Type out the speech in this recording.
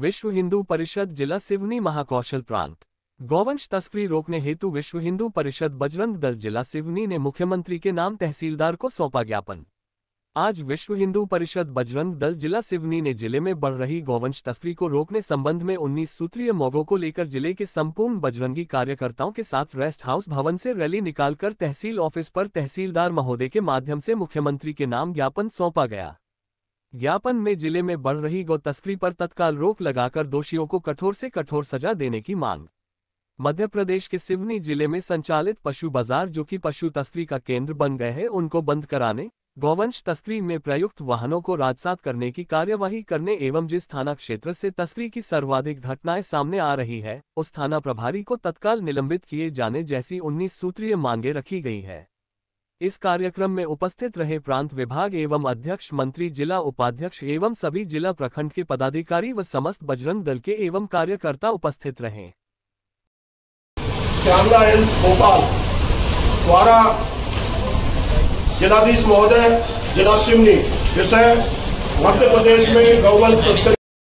विश्व हिंदू परिषद जिला सिवनी महाकौशल प्रांत गौवंश तस्करी रोकने हेतु विश्व हिंदू परिषद बजरंग दल जिला सिवनी ने मुख्यमंत्री के नाम तहसीलदार को सौंपा ज्ञापन आज विश्व हिंदू परिषद बजरंग दल जिला सिवनी ने जिले में बढ़ रही गौवंश तस्करी को रोकने संबंध में उन्नीस सूत्रीय मोगों को लेकर जिले के संपूर्ण बजरंगी कार्यकर्ताओं के साथ रेस्ट हाउस भवन से रैली निकालकर तहसील ऑफिस पर तहसीलदार महोदय के माध्यम से मुख्यमंत्री के नाम ज्ञापन सौंपा गया ज्ञापन में जिले में बढ़ रही गौ तस्करी पर तत्काल रोक लगाकर दोषियों को कठोर से कठोर सजा देने की मांग मध्य प्रदेश के सिवनी जिले में संचालित पशु बाजार जो कि पशु तस्करी का केंद्र बन गए हैं उनको बंद कराने गौवंश तस्करी में प्रयुक्त वाहनों को राजसात करने की कार्यवाही करने एवं जिस थाना क्षेत्र से तस्करी की सर्वाधिक घटनाएं सामने आ रही है उस थाना प्रभारी को तत्काल निलंबित किए जाने जैसी उन्नीस सूत्रीय मांगे रखी गई है इस कार्यक्रम में उपस्थित रहे प्रांत विभाग एवं अध्यक्ष मंत्री जिला उपाध्यक्ष एवं सभी जिला प्रखंड के पदाधिकारी व समस्त बजरंग दल के एवं कार्यकर्ता उपस्थित रहे श्यामला भोपाल द्वारा जिलाधीश महोदय जिला सिमनी जिसे मध्य प्रदेश में गौवल तस्करी